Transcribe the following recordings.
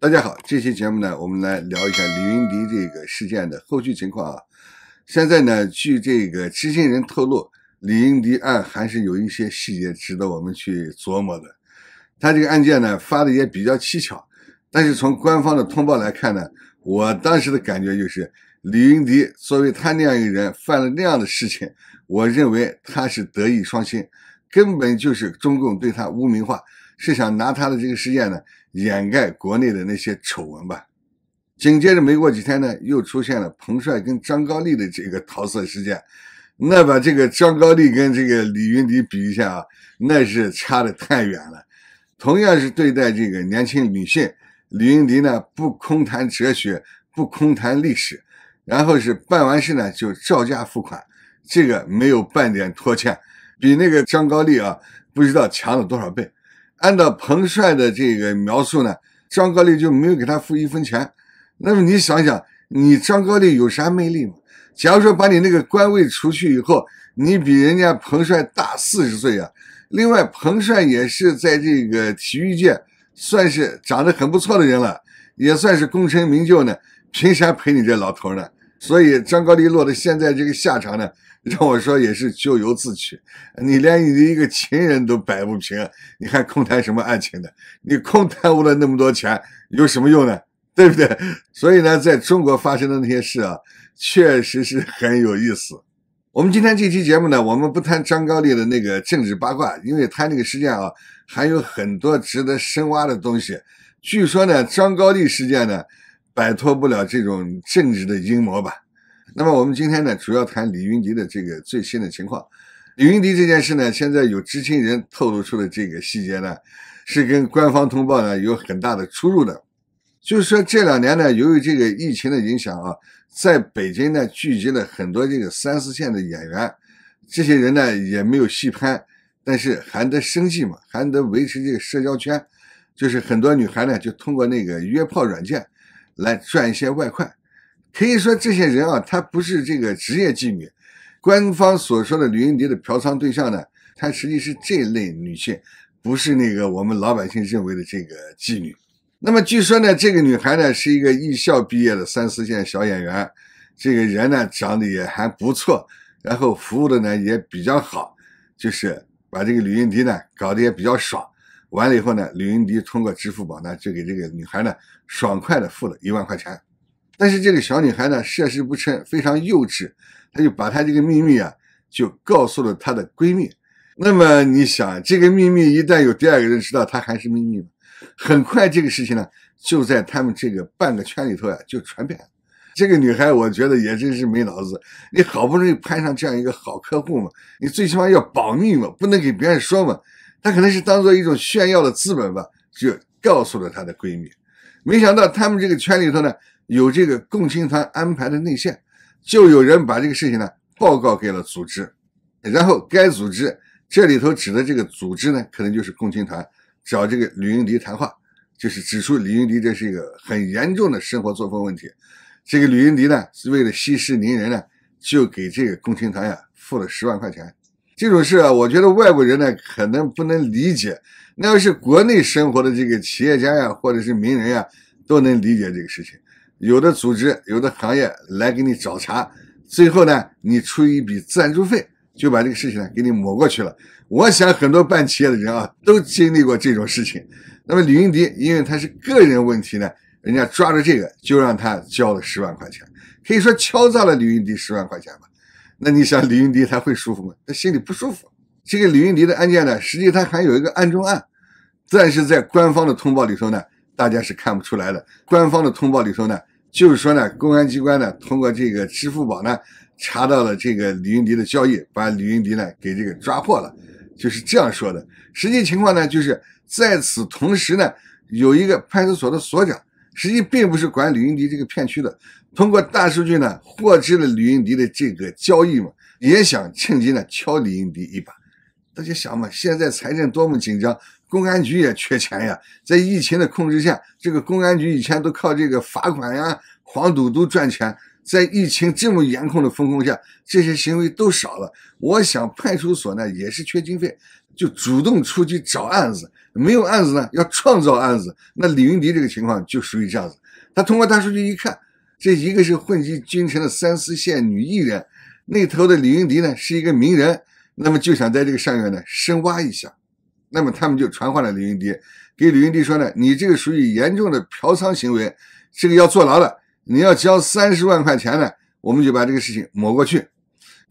大家好，这期节目呢，我们来聊一下李云迪这个事件的后续情况啊。现在呢，据这个知情人透露，李云迪案还是有一些细节值得我们去琢磨的。他这个案件呢，发的也比较蹊跷，但是从官方的通报来看呢，我当时的感觉就是，李云迪作为他那样一个人犯了那样的事情，我认为他是德艺双馨，根本就是中共对他污名化，是想拿他的这个事件呢。掩盖国内的那些丑闻吧。紧接着，没过几天呢，又出现了彭帅跟张高丽的这个桃色事件。那把这个张高丽跟这个李云迪比一下啊，那是差的太远了。同样是对待这个年轻女性，李云迪呢不空谈哲学，不空谈历史，然后是办完事呢就照价付款，这个没有半点拖欠，比那个张高丽啊不知道强了多少倍。按照彭帅的这个描述呢，张高丽就没有给他付一分钱。那么你想想，你张高丽有啥魅力嘛？假如说把你那个官位除去以后，你比人家彭帅大四十岁啊。另外，彭帅也是在这个体育界算是长得很不错的人了，也算是功成名就呢。凭啥陪你这老头呢？所以张高丽落的现在这个下场呢，让我说也是咎由自取。你连你的一个情人都摆不平，你还空谈什么爱情呢？你空耽误了那么多钱，有什么用呢？对不对？所以呢，在中国发生的那些事啊，确实是很有意思。我们今天这期节目呢，我们不谈张高丽的那个政治八卦，因为他那个事件啊，还有很多值得深挖的东西。据说呢，张高丽事件呢。摆脱不了这种政治的阴谋吧？那么我们今天呢，主要谈李云迪的这个最新的情况。李云迪这件事呢，现在有知情人透露出的这个细节呢，是跟官方通报呢有很大的出入的。就是说，这两年呢，由于这个疫情的影响啊，在北京呢聚集了很多这个三四线的演员，这些人呢也没有戏拍，但是还得生计嘛，还得维持这个社交圈，就是很多女孩呢，就通过那个约炮软件。来赚一些外快，可以说这些人啊，他不是这个职业妓女。官方所说的吕云迪的嫖娼对象呢，他实际是这类女性，不是那个我们老百姓认为的这个妓女。那么据说呢，这个女孩呢是一个艺校毕业的三四线小演员，这个人呢长得也还不错，然后服务的呢也比较好，就是把这个吕云迪呢搞得也比较爽。完了以后呢，李云迪通过支付宝呢，就给这个女孩呢，爽快的付了一万块钱。但是这个小女孩呢，涉世不深，非常幼稚，她就把她这个秘密啊，就告诉了她的闺蜜。那么你想，这个秘密一旦有第二个人知道，她还是秘密吗？很快这个事情呢，就在他们这个半个圈里头呀，就传遍了。这个女孩我觉得也真是没脑子，你好不容易攀上这样一个好客户嘛，你最起码要保密嘛，不能给别人说嘛。她可能是当做一种炫耀的资本吧，就告诉了她的闺蜜。没想到他们这个圈里头呢，有这个共青团安排的内线，就有人把这个事情呢报告给了组织。然后该组织这里头指的这个组织呢，可能就是共青团找这个吕云迪谈话，就是指出吕云迪这是一个很严重的生活作风问题。这个吕云迪呢，是为了息事宁人呢，就给这个共青团呀付了十万块钱。这种事啊，我觉得外国人呢可能不能理解，那要是国内生活的这个企业家呀，或者是名人呀，都能理解这个事情。有的组织、有的行业来给你找茬，最后呢，你出一笔赞助费，就把这个事情呢给你抹过去了。我想很多办企业的人啊，都经历过这种事情。那么李云迪，因为他是个人问题呢，人家抓着这个就让他交了十万块钱，可以说敲诈了李云迪十万块钱吧。那你想李云迪他会舒服吗？他心里不舒服。这个李云迪的案件呢，实际他还有一个案中案，但是在官方的通报里头呢，大家是看不出来的。官方的通报里头呢，就是说呢，公安机关呢通过这个支付宝呢查到了这个李云迪的交易，把李云迪呢给这个抓获了，就是这样说的。实际情况呢，就是在此同时呢，有一个派出所的所长。实际并不是管李云迪这个片区的，通过大数据呢获知了李云迪的这个交易嘛，也想趁机呢敲李云迪一把。大家想嘛，现在财政多么紧张，公安局也缺钱呀。在疫情的控制下，这个公安局以前都靠这个罚款呀、黄赌毒赚钱，在疫情这么严控的风控下，这些行为都少了。我想派出所呢也是缺经费。就主动出去找案子，没有案子呢，要创造案子。那李云迪这个情况就属于这样子，他通过大数据一看，这一个是混迹京城的三四线女艺人，那头的李云迪呢是一个名人，那么就想在这个上面呢深挖一下，那么他们就传唤了李云迪，给李云迪说呢，你这个属于严重的嫖娼行为，这个要坐牢的，你要交三十万块钱呢，我们就把这个事情抹过去。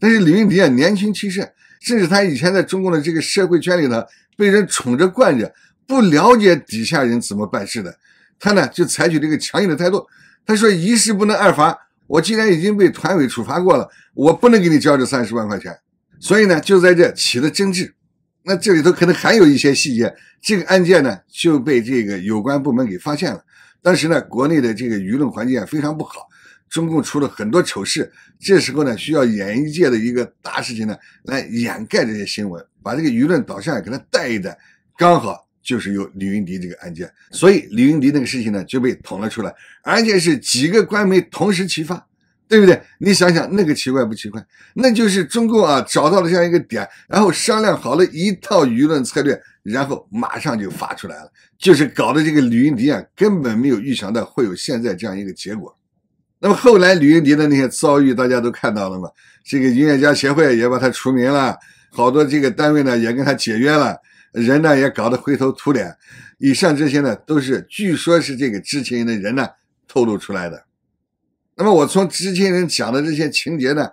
但是李云迪啊，年轻气盛。甚至他以前在中共的这个社会圈里头被人宠着惯着，不了解底下人怎么办事的，他呢就采取这个强硬的态度。他说一事不能二罚，我既然已经被团委处罚过了，我不能给你交这三十万块钱。所以呢，就在这起了争执。那这里头可能还有一些细节，这个案件呢就被这个有关部门给发现了。当时呢，国内的这个舆论环境非常不好。中共出了很多丑事，这时候呢，需要演艺界的一个大事情呢来掩盖这些新闻，把这个舆论导向给它带一带。刚好就是有李云迪这个案件，所以李云迪那个事情呢就被捅了出来，而且是几个官媒同时齐发，对不对？你想想那个奇怪不奇怪？那就是中共啊找到了这样一个点，然后商量好了一套舆论策略，然后马上就发出来了，就是搞的这个李云迪啊根本没有预想到会有现在这样一个结果。那么后来李云迪的那些遭遇，大家都看到了嘛，这个音乐家协会也把他除名了，好多这个单位呢也跟他解约了，人呢也搞得灰头土脸。以上这些呢，都是据说是这个知情人的人呢透露出来的。那么我从知情人讲的这些情节呢，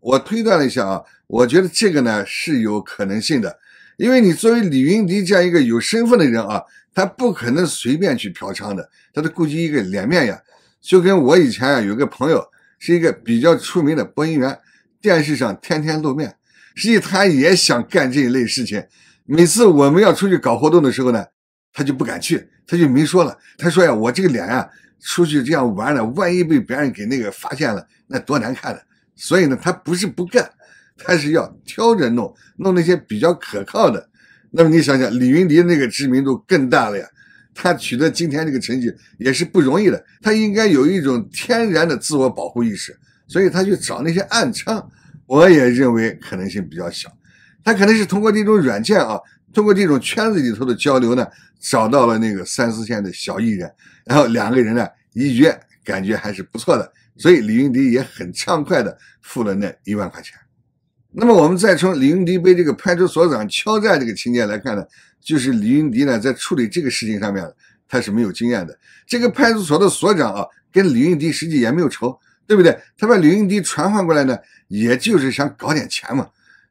我推断了一下啊，我觉得这个呢是有可能性的，因为你作为李云迪这样一个有身份的人啊，他不可能随便去嫖娼的，他得顾及一个脸面呀。就跟我以前啊有个朋友是一个比较出名的播音员，电视上天天露面。实际他也想干这一类事情，每次我们要出去搞活动的时候呢，他就不敢去，他就明说了，他说呀，我这个脸呀，出去这样玩了，万一被别人给那个发现了，那多难看的。所以呢，他不是不干，他是要挑着弄，弄那些比较可靠的。那么你想想，李云迪那个知名度更大了呀。他取得今天这个成绩也是不容易的，他应该有一种天然的自我保护意识，所以他去找那些暗娼，我也认为可能性比较小，他可能是通过这种软件啊，通过这种圈子里头的交流呢，找到了那个三四线的小艺人，然后两个人呢一约，感觉还是不错的，所以李云迪也很畅快的付了那一万块钱。那么我们再从李云迪被这个派出所长敲诈这个情节来看呢，就是李云迪呢在处理这个事情上面他是没有经验的。这个派出所的所长啊，跟李云迪实际也没有仇，对不对？他把李云迪传唤过来呢，也就是想搞点钱嘛。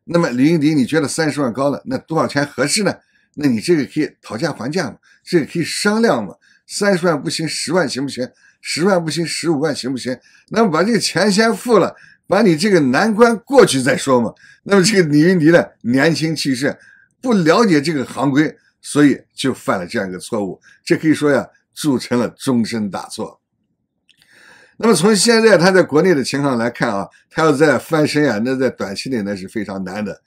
那么李云迪，你觉得三十万高了，那多少钱合适呢？那你这个可以讨价还价嘛，这个可以商量嘛。三十万不行，十万行不行？十万不行，十五万行不行？那么把这个钱先付了。把你这个难关过去再说嘛。那么这个李云迪呢，年轻气盛，不了解这个行规，所以就犯了这样一个错误，这可以说呀，铸成了终身大错。那么从现在他在国内的情况来看啊，他要再翻身呀，那在短期内那是非常难的。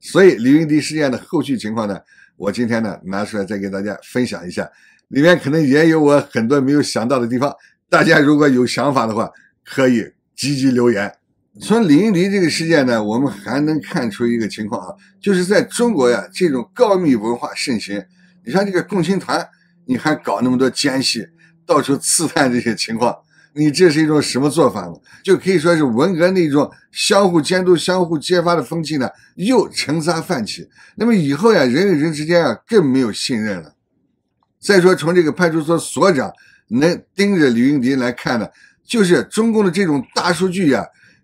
所以李云迪事件的后续情况呢，我今天呢拿出来再给大家分享一下，里面可能也有我很多没有想到的地方。大家如果有想法的话，可以积极留言。从李云迪这个事件呢，我们还能看出一个情况啊，就是在中国呀，这种告密文化盛行。你像这个共青团，你还搞那么多奸细，到处刺探这些情况，你这是一种什么做法呢？就可以说是文革那种相互监督、相互揭发的风气呢，又沉沙泛起。那么以后呀，人与人之间啊，更没有信任了。再说从这个派出所所长能盯着李云迪来看呢，就是中共的这种大数据呀。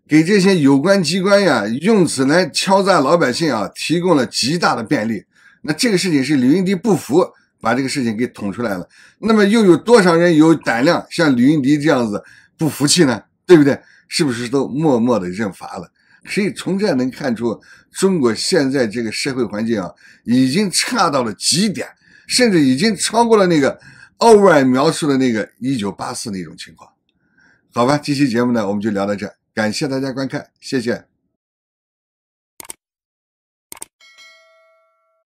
给这些有关机关呀，用此来敲诈老百姓啊，提供了极大的便利。那这个事情是李云迪不服，把这个事情给捅出来了。那么又有多少人有胆量像李云迪这样子不服气呢？对不对？是不是都默默的认罚了？可以从这能看出，中国现在这个社会环境啊，已经差到了极点，甚至已经超过了那个奥威尔描述的那个一九八四那种情况。好吧，这期节目呢，我们就聊到这。感谢大家观看，谢谢。